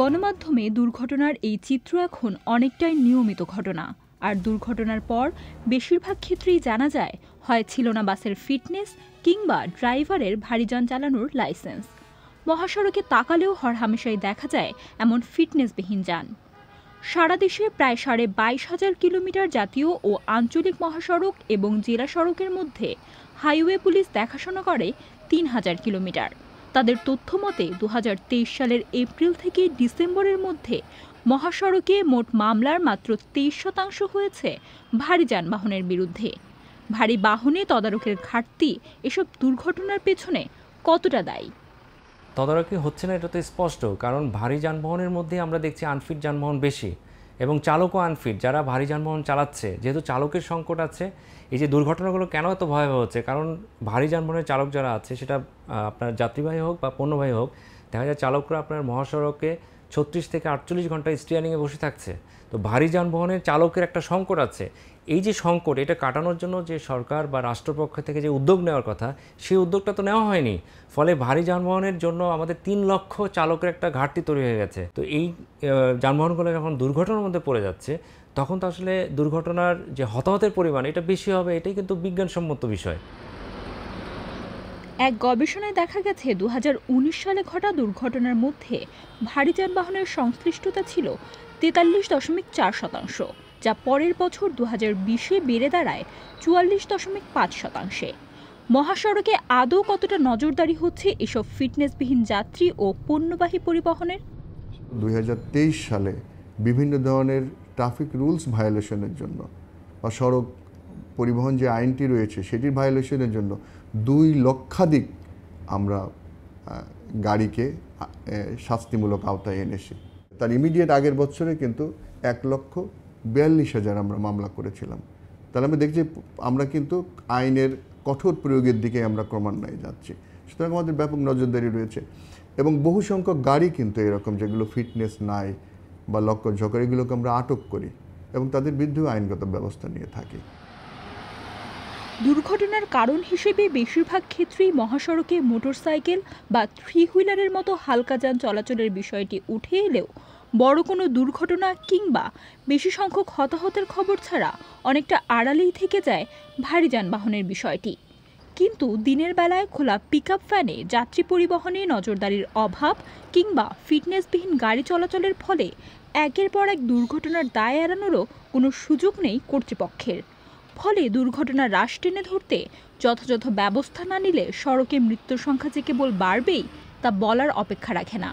গণমাধ্যমে দুর্ঘটনার এই চিত্র এখন অনেকটাই নিয়মিত ঘটনা আর দুর্ঘটনার পর বেশিরভাগ ক্ষেত্রেই জানা যায় হয় ছিল না বাসের ফিটনেস কিংবা ড্রাইভারের যান চালানোর লাইসেন্স মহাসড়কে তাকালেও হরহামেশাই দেখা যায় এমন ফিটনেসবিহীন যান সারা দেশে প্রায় সাড়ে বাইশ হাজার কিলোমিটার জাতীয় ও আঞ্চলিক মহাসড়ক এবং জেলা সড়কের মধ্যে হাইওয়ে পুলিশ দেখাশোনা করে তিন হাজার কিলোমিটার তাদের তথ্য মতে দু সালের এপ্রিল থেকে ডিসেম্বরের মধ্যে মহাসড়কে মোট মামলার মাত্র তেইশ শতাংশ হয়েছে ভারী যানবাহনের বিরুদ্ধে ভারী বাহনে তদারকের ঘাটতি এসব দুর্ঘটনার পেছনে কতটা দায়ী তদারকি হচ্ছে না এটা তো স্পষ্ট কারণ ভারী যানবাহনের মধ্যে আমরা দেখছি আনফিট যানবাহন বেশি এবং চালকও আনফিট যারা ভারী যানবাহন চালাচ্ছে যেহেতু চালকের সংকট আছে এই যে দুর্ঘটনাগুলো কেন এত ভয়াবহ হচ্ছে কারণ ভারী যানবাহনের চালক যারা আছে সেটা আপনার যাত্রীবাহী হোক বা পণ্যবাহী হোক দেখা যায় চালকরা আপনার মহাসড়কে ছত্রিশ থেকে আটচল্লিশ ঘন্টা স্টিয়ারিংয়ে বসে থাকছে তো ভারী যানবাহনের চালকের একটা সংকট আছে এই যে সংকট এটা কাটানোর জন্য যে সরকার বা রাষ্ট্রপক্ষ থেকে যে উদ্যোগ নেওয়ার কথা সেই উদ্যোগটা তো নেওয়া হয়নি ফলে ভারী যানবাহনের জন্য আমাদের তিন লক্ষ চালকের একটা ঘাটতি তৈরি হয়ে গেছে তো এই যানবাহনগুলো যখন দুর্ঘটনার মধ্যে পড়ে যাচ্ছে তখন তো আসলে দুর্ঘটনার যে হতাহতের পরিমাণ এটা বেশি হবে এটাই কিন্তু বিজ্ঞানসম্মত বিষয় এক গবেষণায় দেখা গেছে দু সালে ঘটা দুর্ঘটনার মধ্যে ভারী যানবাহনের সংশ্লিষ্টতা ছিল তেতাল্লিশ দশমিক চার শতাংশ যা পরের বছর দু হাজার বিশে বেড়ে দাঁড়ায় চুয়াল্লিশ দশমিক পাঁচ শতাংশে মহাসড়কে আদৌ কতটা নজরদারি হচ্ছে এসব ফিটনেসবিহীন যাত্রী ও পণ্যবাহী পরিবহনের দুই সালে বিভিন্ন ধরনের ট্রাফিক রুলস ভায়োলেশনের জন্য বা সড়ক পরিবহন যে আইনটি রয়েছে সেটির ভায়োলেশনের জন্য দুই লক্ষাধিক আমরা গাড়িকে শাস্তিমূলক আওতায় এনেছি তার ইমিডিয়েট আগের বছরে কিন্তু এক লক্ষ বিয়াল্লিশ হাজার আমরা মামলা করেছিলাম তাহলে আমরা দেখছি আমরা কিন্তু আইনের কঠোর প্রয়োগের দিকে আমরা ক্রমান্বয়ে যাচ্ছি সুতরাং আমাদের ব্যাপক নজরদারি রয়েছে এবং বহু সংখ্যক গাড়ি কিন্তু এরকম যেগুলো ফিটনেস নাই বা লক্কর ঝকর এগুলোকে আমরা আটক করি এবং তাদের বিরুদ্ধেও আইনগত ব্যবস্থা নিয়ে থাকি দুর্ঘটনার কারণ হিসেবে বেশিরভাগ ক্ষেত্রেই মহাসড়কে মোটরসাইকেল বা থ্রি হুইলারের মতো হালকা যান চলাচলের বিষয়টি উঠে এলেও বড় কোনো দুর্ঘটনা কিংবা বেশি সংখ্যক হতাহতের খবর ছাড়া অনেকটা আড়ালেই থেকে যায় ভারী যানবাহনের বিষয়টি কিন্তু দিনের বেলায় খোলা পিক আপ ভ্যানে যাত্রী পরিবহনে নজরদারির অভাব কিংবা ফিটনেসবিহীন গাড়ি চলাচলের ফলে একের পর এক দুর্ঘটনার দায় এড়ানোরও কোনো সুযোগ নেই কর্তৃপক্ষের ফলে দুর্ঘটনা হ্রাস টেনে ধরতে যথাযথ ব্যবস্থা না নিলে সড়কে মৃত্যুর সংখ্যা যে কেবল বাড়বেই তা বলার অপেক্ষা রাখে না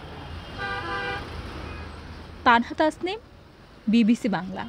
তানহা তাসনিম বিবিসি বাংলা